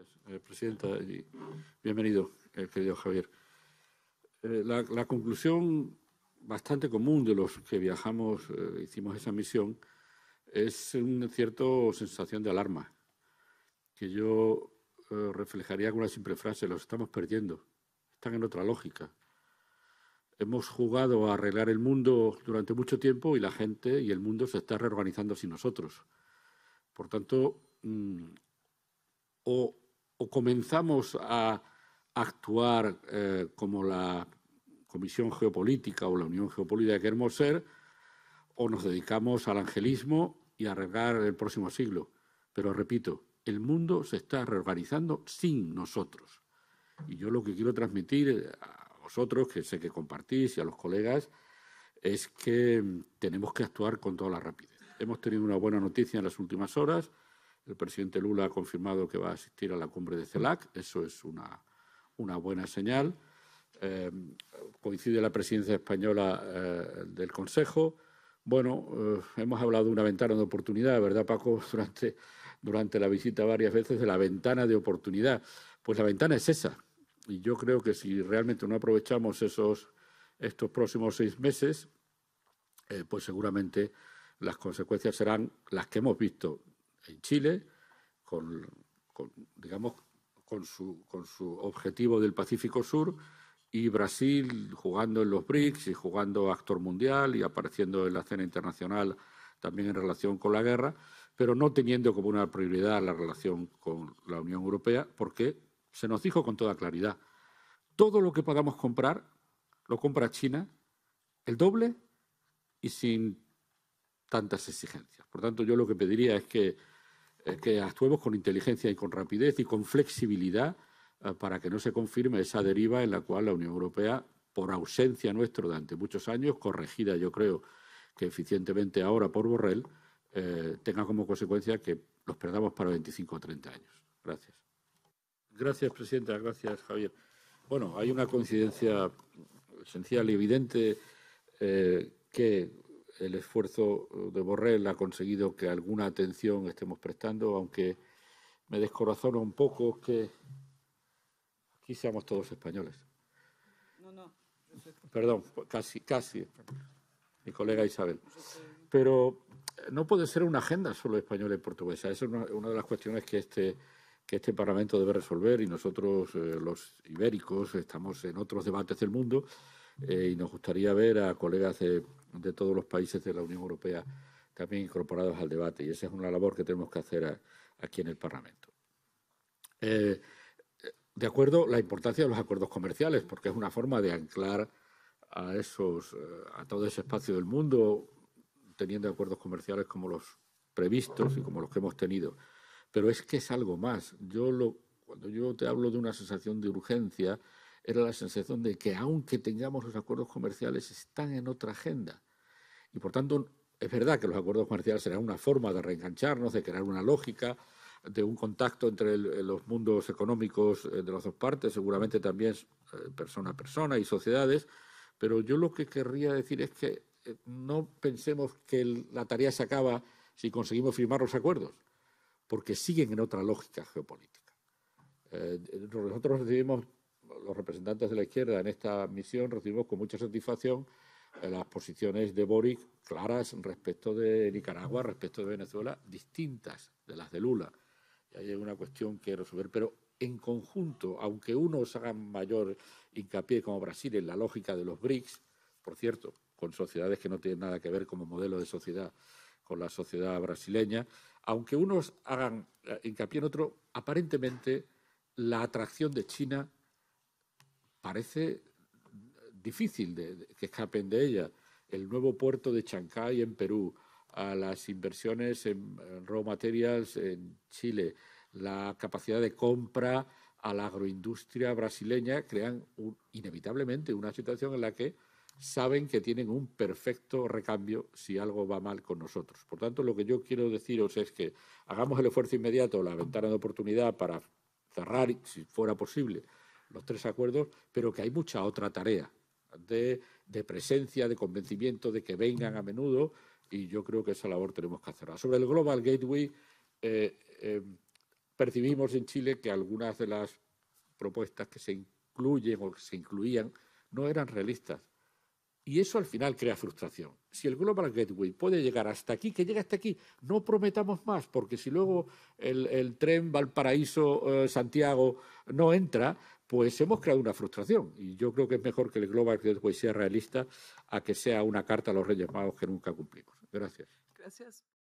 Gracias, eh, Presidenta. Bienvenido, eh, querido Javier. Eh, la, conclusión bastante común de los que viajamos, hicimos esa misión, es una cierta sensación de alarma, que yo reflejaría con una simple frase, los estamos perdiendo, están en otra lógica. Hemos jugado a arreglar el mundo durante mucho tiempo y la gente y el mundo se está reorganizando sin nosotros. Por tanto, mm, o o comenzamos a actuar eh, como la Comisión Geopolítica o la Unión Geopolítica queremos ser, o nos dedicamos al angelismo y a arreglar el próximo siglo. Pero repito, el mundo se está reorganizando sin nosotros. Y yo lo que quiero transmitir eh, a vosotros, que sé que compartís, y a los colegas, es que mm, tenemos que actuar con toda la rapidez. Hemos tenido una buena noticia en las últimas horas el presidente Lula ha confirmado que va a asistir a la cumbre de CELAC, eso es una, buena señal. Eh, coincide la presidencia española eh, del Consejo. Bueno, eh, hemos hablado de una ventana de oportunidad, ¿verdad, Paco? Durante, la visita varias veces de la ventana de oportunidad. Pues la ventana es esa. Y yo creo que si realmente no aprovechamos esos, estos próximos seis meses, pues seguramente las consecuencias serán las que hemos visto en Chile, con, digamos, con su, con su objetivo del Pacífico Sur, y Brasil jugando en los BRICS y jugando actor mundial y apareciendo en la escena internacional también en relación con la guerra, pero no teniendo como una prioridad la relación con la Unión Europea, porque se nos dijo con toda claridad, todo lo que podamos comprar lo compra China el doble y sin tantas exigencias. Por tanto, yo lo que pediría es que eh, que actuemos con inteligencia y con rapidez y con flexibilidad eh, para que no se confirme esa deriva en la cual la Unión Europea, por ausencia nuestra durante muchos años, corregida yo creo que eficientemente ahora por Borrell, eh, tenga como consecuencia que los perdamos para 25 o 30 años. Gracias. Gracias, Presidenta. Gracias, Javier. Bueno, hay una coincidencia esencial y evidente que el esfuerzo eh, de Borrell ha conseguido que alguna atención estemos prestando, aunque me descorazona un poco que aquí seamos todos españoles. No, no. Perdón, casi, casi. Mi colega Isabel. Pero eh, no puede ser una agenda solo española y portuguesa. Esa es una, de las cuestiones que este, que este Parlamento debe resolver y nosotros, eh, los ibéricos, estamos en otros debates del mundo eh, y nos gustaría ver a colegas de, todos los países de la Unión Europea también incorporados al debate y esa es una labor que tenemos que hacer aquí en el Parlamento. Eh, de acuerdo, la importancia de los acuerdos comerciales, porque es una forma de anclar eh, a, todo ese espacio del mundo, teniendo acuerdos comerciales como los previstos y como los que hemos tenido. Pero es que es algo más. Yo cuando yo te hablo de una sensación de urgencia, era la sensación de que aunque tengamos los acuerdos comerciales, están en otra agenda. Y por tanto, es verdad que los acuerdos comerciales serán una forma de reengancharnos, de crear una lógica, de un contacto entre eh, los mundos económicos eh, de las dos partes, seguramente también eh, persona a persona y sociedades, pero yo lo que querría decir es que no pensemos que la tarea se acaba si conseguimos firmar los acuerdos, porque siguen en otra lógica geopolítica. nosotros recibimos los representantes de la izquierda en esta misión recibimos con mucha satisfacción eh, las posiciones de Boric claras respecto de Nicaragua, respecto de Venezuela, distintas de las de Lula. Y ahí hay una cuestión que resolver, pero en conjunto, aunque unos hagan mayor hincapié como Brasil en la lógica de los BRICS, por cierto, con sociedades que no tienen nada que ver como modelo de sociedad con la sociedad brasileña, aunque unos hagan eh, hincapié en otro, aparentemente la atracción de China parece eh, difícil que escapen de ella. El nuevo puerto de Chancay en Perú, las inversiones en, raw materials en Chile, la capacidad de compra a la agroindustria brasileña crean inevitablemente una situación en la que saben que tienen un perfecto recambio si algo va mal con nosotros. Por tanto, lo que yo quiero deciros es que hagamos el esfuerzo inmediato, la ventana de oportunidad para cerrar, si fuera posible, los tres acuerdos, pero que hay mucha otra tarea de, presencia, de convencimiento, de que vengan a menudo, y yo creo que esa labor tenemos que hacerla. Sobre el Global Gateway, eh, eh, percibimos en Chile que algunas de las propuestas que se incluyen o que se incluían no eran realistas. Y eso al final crea frustración. Si el Global Gateway puede llegar hasta aquí, que llegue hasta aquí, no prometamos más, porque si luego el, tren Valparaíso-Santiago eh, no entra, pues hemos creado una frustración. Y yo creo que es mejor que el Global Gateway sea realista a que sea una carta a los Reyes Magos que nunca cumplimos. Gracias. Gracias.